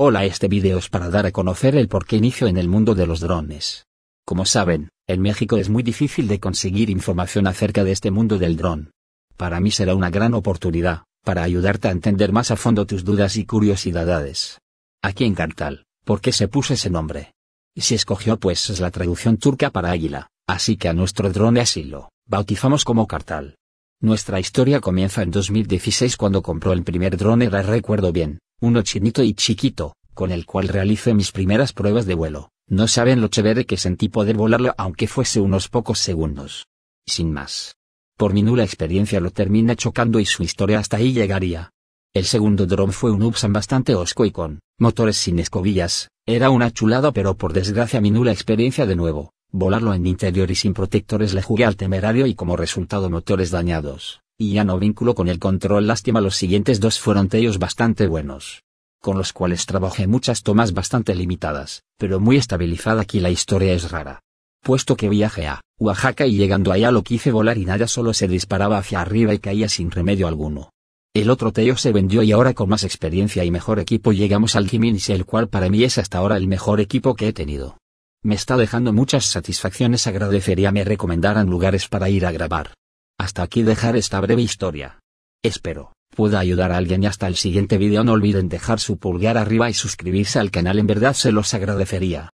Hola, este video es para dar a conocer el por qué inicio en el mundo de los drones. Como saben, en México es muy difícil de conseguir información acerca de este mundo del dron. Para mí será una gran oportunidad, para ayudarte a entender más a fondo tus dudas y curiosidades. Aquí en Cartal, ¿por qué se puso ese nombre? si escogió pues es la traducción turca para águila, así que a nuestro drone así lo bautizamos como Cartal. Nuestra historia comienza en 2016 cuando compró el primer dron la recuerdo bien, uno chinito y chiquito, con el cual realicé mis primeras pruebas de vuelo. No saben lo chévere que sentí poder volarlo aunque fuese unos pocos segundos. Sin más. Por mi nula experiencia lo terminé chocando y su historia hasta ahí llegaría. El segundo drone fue un Upsan bastante osco y con motores sin escobillas, era una chulada pero por desgracia mi nula experiencia de nuevo, volarlo en interior y sin protectores le jugué al temerario y como resultado motores dañados y ya no vínculo con el control. Lástima, los siguientes dos fueron teos bastante buenos con los cuales trabajé muchas tomas bastante limitadas, pero muy estabilizada aquí la historia es rara. Puesto que viaje a Oaxaca y llegando allá lo quise volar y nada solo se disparaba hacia arriba y caía sin remedio alguno. El otro Teo se vendió y ahora con más experiencia y mejor equipo llegamos al Jiminis, el cual para mí es hasta ahora el mejor equipo que he tenido. Me está dejando muchas satisfacciones agradecería me recomendaran lugares para ir a grabar. Hasta aquí dejar esta breve historia. Espero, pueda ayudar a alguien y hasta el siguiente video no olviden dejar su pulgar arriba y suscribirse al canal en verdad se los agradecería.